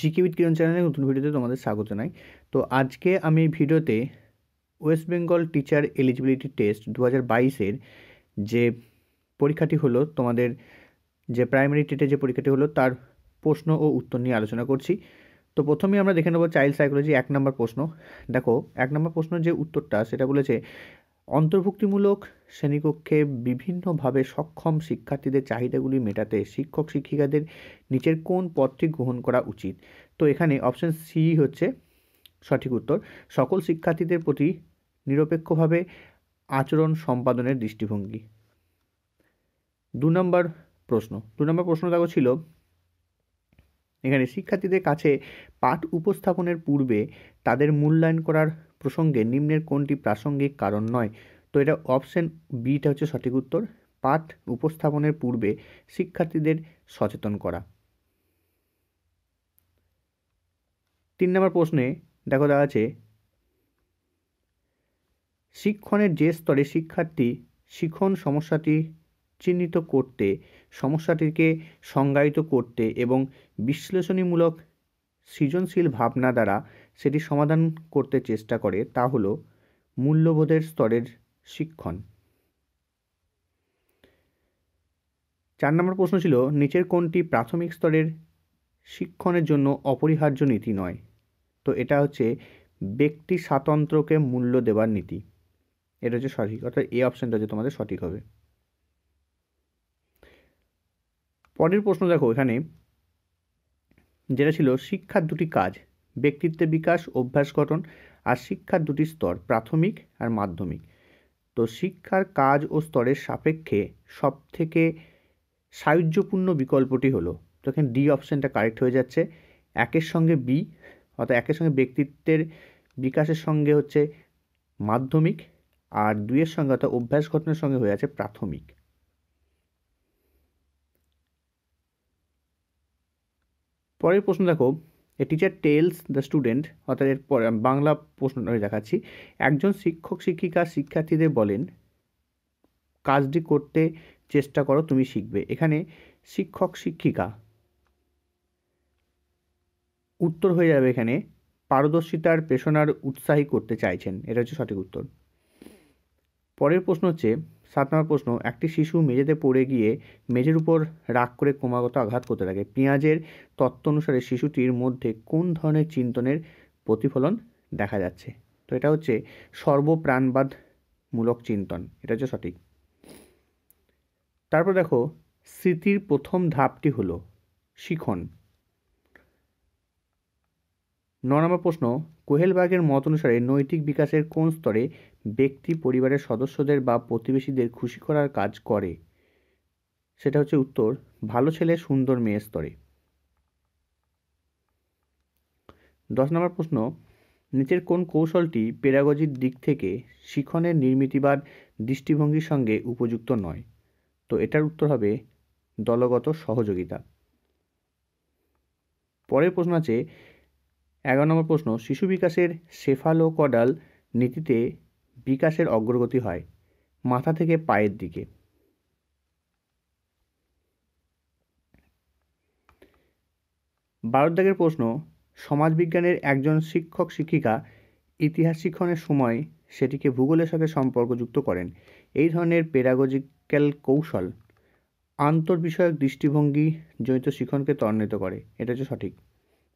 জিকিবিট কিরণ চ্যানেলে নতুন ভিডিওতে তোমাদের স্বাগত জানাই তো আজকে আমি ভিডিওতে West Bengal teacher eligibility test দু হাজার বাইশের যে পরীক্ষাটি হলো তোমাদের যে প্রাইমারি টেটে যে পরীক্ষাটি হলো তার প্রশ্ন ও উত্তর নিয়ে আলোচনা করছি তো প্রথমেই আমরা দেখে নেবো চাইল্ড সাইকোলজি এক নম্বর প্রশ্ন দেখো এক নম্বর প্রশ্ন যে উত্তরটা সেটা বলেছে অন্তর্ভুক্তিমূলক শ্রেণীকক্ষে বিভিন্নভাবে সক্ষম শিক্ষার্থীদের চাহিদাগুলি মেটাতে শিক্ষক শিক্ষিকাদের নিচের কোন পথটি গ্রহণ করা উচিত তো এখানে অপশান সি হচ্ছে সঠিক উত্তর সকল শিক্ষার্থীদের প্রতি নিরপেক্ষভাবে আচরণ সম্পাদনের দৃষ্টিভঙ্গি দু নম্বর প্রশ্ন দু নম্বর প্রশ্ন দেখো ছিল এখানে শিক্ষার্থীদের কাছে পাঠ উপস্থাপনের পূর্বে তাদের মূল্যায়ন করার প্রসঙ্গে নিম্নের কোনটি প্রাসঙ্গিক কারণ নয় তো এটা অপশন বিটা হচ্ছে সঠিক উত্তর পাঠ উপস্থাপনের পূর্বে শিক্ষার্থীদের সচেতন করা তিন নম্বর প্রশ্নে দেখো দেওয়া আছে শিক্ষণের যে স্তরে শিক্ষার্থী শিখন সমস্যাটি চিহ্নিত করতে সমস্যাটিকে সংজ্ঞায়িত করতে এবং বিশ্লেষণীমূলক সৃজনশীল ভাবনা দ্বারা সেটি সমাধান করতে চেষ্টা করে তা হল মূল্যবোধের স্তরের শিক্ষণ চার নম্বর প্রশ্ন ছিল নিচের কোনটি প্রাথমিক স্তরের শিক্ষণের জন্য অপরিহার্য নীতি নয় তো এটা হচ্ছে ব্যক্তি স্বাতন্ত্রকে মূল্য দেওয়ার নীতি এটা হচ্ছে সঠিক অর্থাৎ এ অপশানটা হচ্ছে তোমাদের সঠিক হবে পরের প্রশ্ন দেখো এখানে যেটা ছিল শিক্ষার দুটি কাজ ব্যক্তিত্বের বিকাশ অভ্যাস গঠন আর শিক্ষার দুটি স্তর প্রাথমিক আর মাধ্যমিক তো শিক্ষার কাজ ও স্তরের সাপেক্ষে সব থেকে সাহায্যপূর্ণ বিকল্পটি হলো তো এখানে ডি অপশানটা কারেক্ট হয়ে যাচ্ছে একের সঙ্গে বি অর্থাৎ একের সঙ্গে ব্যক্তিত্বের বিকাশের সঙ্গে হচ্ছে মাধ্যমিক আর দুইয়ের সঙ্গে অর্থাৎ অভ্যাস গঠনের সঙ্গে হয়ে আছে প্রাথমিক পরের প্রশ্ন দেখো a teacher tells the student অর্থাৎ এর বাংলা প্রশ্ন দেখাচ্ছি একজন শিক্ষক শিক্ষিকা শিক্ষার্থীদের বলেন কাজটি করতে চেষ্টা করো তুমি শিখবে এখানে শিক্ষক শিক্ষিকা উত্তর হয়ে যাবে এখানে পারদর্শিতার পেশনার উৎসাহী করতে চাইছেন এটা হচ্ছে সঠিক উত্তর পরের প্রশ্ন হচ্ছে সাত নম্বর প্রশ্ন একটি শিশু মেঝেতে পড়ে গিয়ে মেঝের উপর রাগ করে ক্রমাগত আঘাত করতে থাকে পেঁয়াজের তত্ত্ব অনুসারে শিশুটির মধ্যে কোন ধরনের চিন্তনের প্রতিফলন দেখা যাচ্ছে তো এটা হচ্ছে সর্বপ্রাণবাদমূলক চিন্তন এটা হচ্ছে সঠিক তারপর দেখো স্মৃতির প্রথম ধাপটি হলো শিখন ন নম্বর প্রশ্ন কোহেলবার্গের মত অনুসারে নৈতিক বিকাশের কোন স্তরে ব্যক্তি পরিবারের সদস্যদের বা প্রতিবেশীদের খুশি করার কাজ করে সেটা হচ্ছে উত্তর ভালো ছেলে সুন্দর মেয়ে স্তরে দশ নম্বর প্রশ্ন নিচের কোন কৌশলটি পেরাগজির দিক থেকে শিখনের নির্মিতিবাদ দৃষ্টিভঙ্গির সঙ্গে উপযুক্ত নয় তো এটার উত্তর হবে দলগত সহযোগিতা পরের প্রশ্ন আছে এগারো নম্বর প্রশ্ন শিশু বিকাশের সেফালোকডাল নীতিতে বিকাশের অগ্রগতি হয় মাথা থেকে পায়ের দিকে বারোর প্রশ্ন সমাজবিজ্ঞানের একজন শিক্ষক শিক্ষিকা ইতিহাস শিক্ষণের সময় সেটিকে ভূগোলের সাথে সম্পর্কযুক্ত করেন এই ধরনের পেডাগজিক্যাল কৌশল আন্তর্বিষয়ক দৃষ্টিভঙ্গি জনিত শিক্ষণকে ত্বরান্বিত করে এটা হচ্ছে সঠিক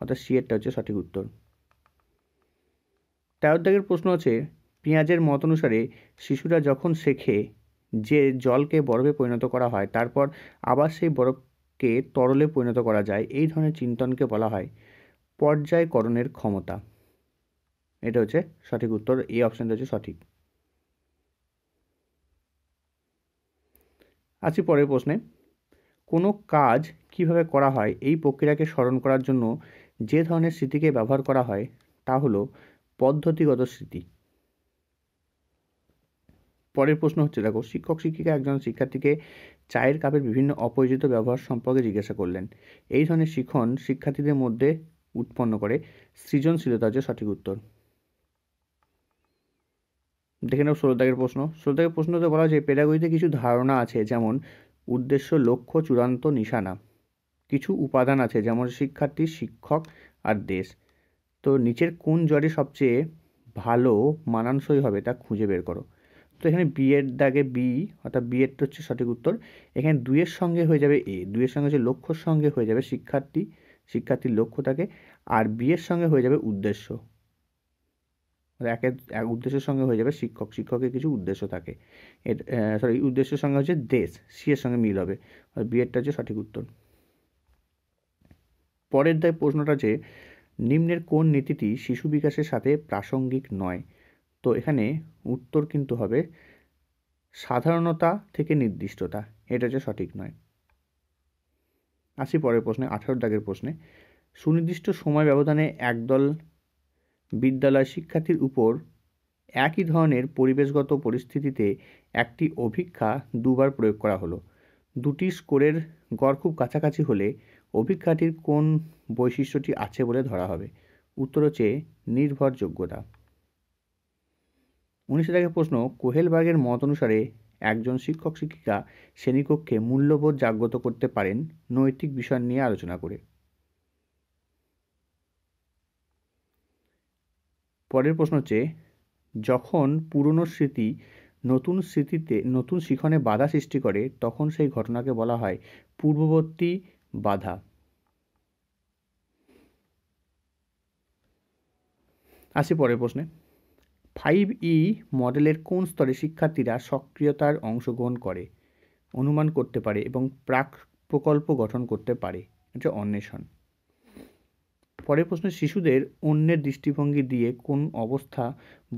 অর্থাৎ সিয়েরটা হচ্ছে সঠিক উত্তর তেরো দাগের প্রশ্ন আছে পেঁয়াজের মত অনুসারে শিশুরা যখন শেখে যে জলকে বরফে পরিণত করা হয় তারপর আবার সেই বরফকে তরলে পরিণত করা যায় এই ধরনের চিন্তনকে বলা হয় পর্যায়করণের ক্ষমতা এটা হচ্ছে সঠিক উত্তর এই অপশানটা হচ্ছে সঠিক আসি পরের প্রশ্নে কোনো কাজ কিভাবে করা হয় এই প্রক্রিয়াকে স্মরণ করার জন্য যে ধরনের স্মৃতিকে ব্যবহার করা হয় তা হলো পদ্ধতিগত স্মৃতি পরের প্রশ্ন হচ্ছে দেখো শিক্ষক শিক্ষিকা একজন শিক্ষার্থীকে চায়ের কাপের বিভিন্ন অপরিচিত ব্যবহার সম্পর্কে জিজ্ঞাসা করলেন এই ধরনের শিখন শিক্ষার্থীদের মধ্যে উৎপন্ন করে সৃজনশীলতা যে সঠিক উত্তর দেখে নাও ষোলো প্রশ্ন ষোলো প্রশ্নতে বলা যে পেডাগরিতে কিছু ধারণা আছে যেমন উদ্দেশ্য লক্ষ্য চূড়ান্ত নিশানা কিছু উপাদান আছে যেমন শিক্ষার্থী শিক্ষক আর দেশ তো নিচের কোন জ্বরে সবচেয়ে ভালো মানানসই হবে তা খুঁজে বের করো তো এখানে বি এর দাগে বি অর্থাৎ বি হচ্ছে সঠিক উত্তর এখানে দুইয়ের সঙ্গে হয়ে যাবে এ দুইয়ের সঙ্গে হচ্ছে লক্ষ্যর সঙ্গে হয়ে যাবে শিক্ষার্থী শিক্ষার্থীর লক্ষ্য থাকে আর বিয়ের সঙ্গে হয়ে যাবে উদ্দেশ্য একের এক উদ্দেশ্যের সঙ্গে হয়ে যাবে শিক্ষক শিক্ষকের কিছু উদ্দেশ্য থাকে এর সরি উদ্দেশ্যের সঙ্গে হচ্ছে দেশ সি এর সঙ্গে মিল হবে আর বিয়েরটা হচ্ছে সঠিক উত্তর পরের দায় প্রশ্নটা যে নিম্নের কোন নীতিটি শিশু বিকাশের সাথে প্রাসঙ্গিক নয় তো এখানে উত্তর কিন্তু হবে সাধারণতা থেকে নির্দিষ্টতা এটা যে সঠিক নয় আসি পরের প্রশ্নে আঠারো দাগের প্রশ্নে সুনির্দিষ্ট সময় ব্যবধানে একদল বিদ্যালয় শিক্ষার্থীর উপর একই ধরনের পরিবেশগত পরিস্থিতিতে একটি অভিক্ষা দুবার প্রয়োগ করা হলো দুটি স্কোরের গড় খুব কাছাকাছি হলে অভিজ্ঞাটির কোন বৈশিষ্ট্যটি আছে বলে ধরা হবে উত্তর হচ্ছে নির্ভরযোগ্যতা উনিশে থেকে প্রশ্ন কোহেলবাগের মত অনুসারে একজন শিক্ষক শিক্ষিকা শ্রেণীকক্ষে মূল্যবোধ জাগ্রত করতে পারেন নৈতিক বিষয় নিয়ে আলোচনা করে পরের প্রশ্ন হচ্ছে যখন পুরনো স্মৃতি নতুন স্মৃতিতে নতুন শিখনে বাধা সৃষ্টি করে তখন সেই ঘটনাকে বলা হয় পূর্ববর্তী বাধা আসি পরের প্রশ্নে ফাইভ ই মডেলের কোন স্তরে শিক্ষার্থীরা সক্রিয়তার অংশগ্রহণ করে অনুমান করতে পারে এবং প্রাক প্রকল্প গঠন করতে পারে এটা অন্বেষণ পরের প্রশ্নে শিশুদের অন্যের দৃষ্টিভঙ্গি দিয়ে কোন অবস্থা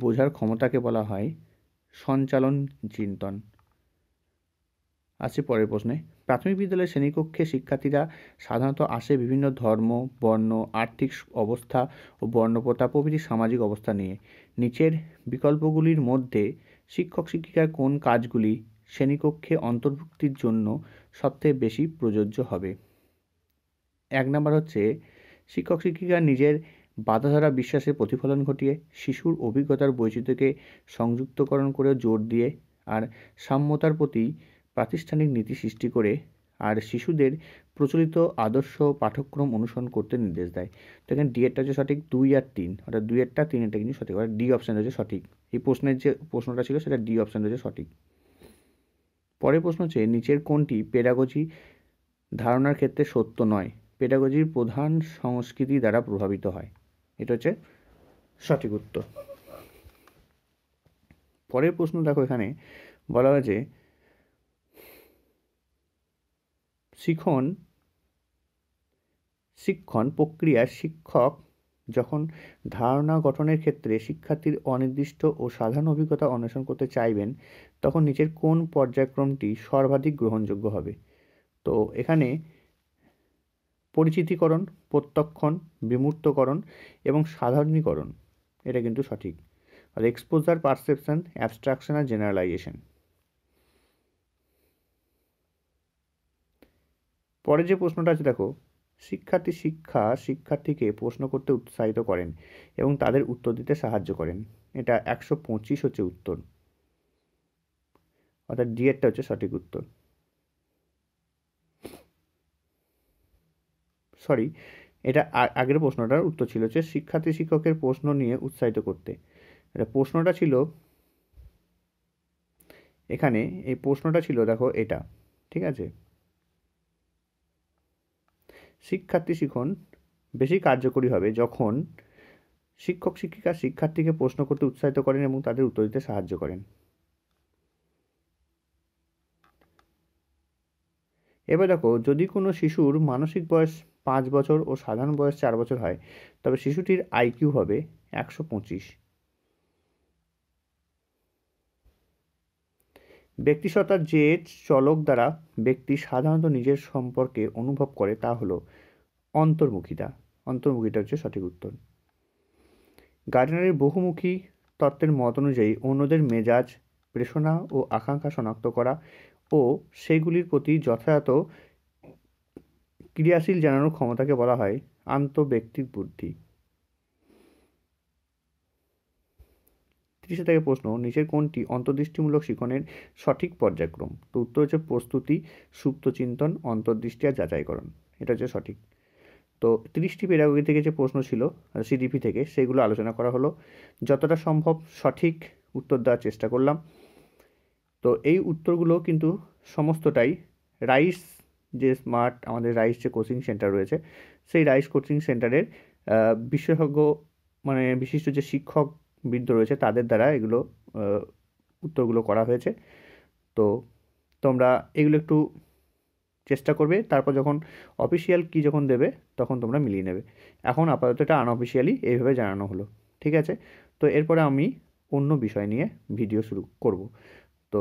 বোঝার ক্ষমতাকে বলা হয় সঞ্চালন চিন্তন আছে পরের প্রশ্নে প্রাথমিক বিদ্যালয়ের শ্রেণীকক্ষে শিক্ষার্থীরা সাধারণত আসে বিভিন্ন ধর্ম বর্ণ আর্থিক অবস্থা ও বর্ণপ্রতা প্রভৃতি সামাজিক অবস্থা নিয়ে নিচের বিকল্পগুলির মধ্যে শিক্ষক শিক্ষিকার কোন কাজগুলি শ্রেণীকক্ষে অন্তর্ভুক্তির জন্য সবথেকে বেশি প্রযোজ্য হবে এক নম্বর হচ্ছে শিক্ষক শিক্ষিকা নিজের বাধাধারা বিশ্বাসের প্রতিফলন ঘটিয়ে শিশুর অভিজ্ঞতার বৈচিত্র্যকে সংযুক্তকরণ করে জোর দিয়ে আর সাম্যতার প্রতি প্রাতিষ্ঠানিক নীতি সৃষ্টি করে আর শিশুদের প্রচলিত আদর্শ পাঠ্যক্রম অনুসরণ করতে নির্দেশ দেয় তো এখানে ডিএডটা হচ্ছে সঠিক দুই আর তিন অর্থাৎ দুই একটা তিন এটা কিন্তু সঠিক অর্থাৎ ডি অপশান হচ্ছে সঠিক এই প্রশ্নের যে প্রশ্নটা ছিল সেটা ডি অপশান হচ্ছে সঠিক পরের প্রশ্ন হচ্ছে নিচের কোনটি পেডাগজি ধারণার ক্ষেত্রে সত্য নয় পেডাগজির প্রধান সংস্কৃতি দ্বারা প্রভাবিত হয় এটা হচ্ছে সঠিক উত্তর পরের প্রশ্ন দেখো এখানে বলা হয়েছে শিখন শিক্ষণ প্রক্রিয়ার শিক্ষক যখন ধারণা গঠনের ক্ষেত্রে শিক্ষার্থীর অনির্দিষ্ট ও সাধারণ অভিজ্ঞতা অন্বেষণ করতে চাইবেন তখন নিচের কোন পর্যায়ক্রমটি সর্বাধিক গ্রহণযোগ্য হবে তো এখানে পরিচিতিকরণ প্রত্যক্ষণ বিমূর্তকরণ এবং সাধারণীকরণ এটা কিন্তু সঠিক আর এক্সপোজার পারসেপশন অ্যাবস্ট্রাকশন আর জেনারেলাইজেশন পরে যে প্রশ্নটা আছে দেখো শিক্ষার্থী শিক্ষা শিক্ষার্থীকে প্রশ্ন করতে উৎসাহিত করেন এবং তাদের উত্তর দিতে সাহায্য করেন এটা একশো পঁচিশ হচ্ছে উত্তর অর্থাৎ ডিএডটা হচ্ছে সঠিক উত্তর সরি এটা আগের প্রশ্নটার উত্তর ছিল হচ্ছে শিক্ষার্থী শিক্ষকের প্রশ্ন নিয়ে উৎসাহিত করতে এটা প্রশ্নটা ছিল এখানে এই প্রশ্নটা ছিল দেখো এটা ঠিক আছে শিক্ষার্থী শিখন বেশি কার্যকরী হবে যখন শিক্ষক শিক্ষিকা শিক্ষার্থীকে প্রশ্ন করতে উৎসাহিত করেন এবং তাদের উত্তর দিতে সাহায্য করেন এবার দেখো যদি কোনো শিশুর মানসিক বয়স পাঁচ বছর ও সাধারণ বয়স চার বছর হয় তবে শিশুটির আইকিউ হবে একশো পঁচিশ ব্যক্তিসত্তার যে চলক দ্বারা ব্যক্তি সাধারণত নিজের সম্পর্কে অনুভব করে তা হলো অন্তর্মুখিতা অন্তর্মুখিতা হচ্ছে সঠিক উত্তর গার্ডেনারের বহুমুখী তত্ত্বের মত অনুযায়ী অন্যদের মেজাজ প্রেষণা ও আকাঙ্ক্ষা শনাক্ত করা ও সেগুলির প্রতি যথাযথ ক্রিয়াশীল জানানোর ক্ষমতাকে বলা হয় আন্তঃব্যক্তিক বুদ্ধি তিরিশে থেকে প্রশ্ন নিচের কোনটি অন্তর্দৃষ্টিমূলক শিখনের সঠিক পর্যায়ক্রম তো উত্তর হচ্ছে প্রস্তুতি সুপ্ত চিন্তন অন্তর্দৃষ্টি আর যাচাইকরণ এটা হচ্ছে সঠিক তো তিরিশটি পেডাগোগি থেকে যে প্রশ্ন ছিল সিডিপি থেকে সেগুলো আলোচনা করা হলো যতটা সম্ভব সঠিক উত্তর দেওয়ার চেষ্টা করলাম তো এই উত্তরগুলো কিন্তু সমস্তটাই রাইস যে স্মার্ট আমাদের রাইস যে কোচিং সেন্টার রয়েছে সেই রাইস কোচিং সেন্টারের বিশেষজ্ঞ মানে বিশিষ্ট যে শিক্ষক বৃদ্ধ রয়েছে তাদের দ্বারা এগুলো উত্তরগুলো করা হয়েছে তো তোমরা এগুলো একটু চেষ্টা করবে তারপর যখন অফিসিয়াল কি যখন দেবে তখন তোমরা মিলিয়ে নেবে এখন আপাতত এটা আনঅফিসিয়ালি এইভাবে জানানো হলো ঠিক আছে তো এরপরে আমি অন্য বিষয় নিয়ে ভিডিও শুরু করব তো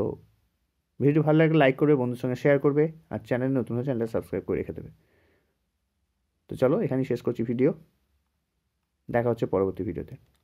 ভিডিও ভালো লাগলে লাইক করবে বন্ধুর সঙ্গে শেয়ার করবে আর চ্যানেলে নতুন হয়ে চ্যানেলটা সাবস্ক্রাইব করে রেখে দেবে তো চলো এখানেই শেষ করছি ভিডিও দেখা হচ্ছে পরবর্তী ভিডিওতে